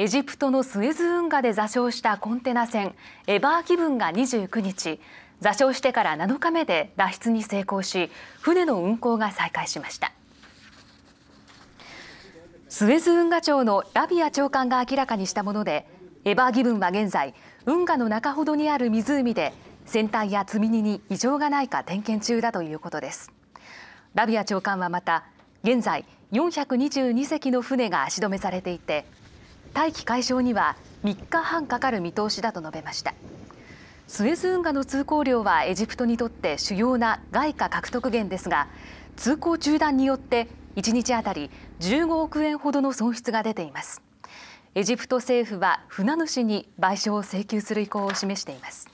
エジプトのスエズ運河で座礁したコンテナ船エバー気分が29日座礁してから7日目で脱出に成功し船の運航が再開しましたスエズ運河庁のラビア長官が明らかにしたものでエバーギブンは現在運河の中ほどにある湖で船体や積み荷に異常がないか点検中だということですラビア長官はまた現在422隻の船が足止めされていて大気解消には3日半かかる見通しだと述べましたスエズ運河の通行量はエジプトにとって主要な外貨獲得源ですが通行中断によって1日あたり15億円ほどの損失が出ていますエジプト政府は船主に賠償を請求する意向を示しています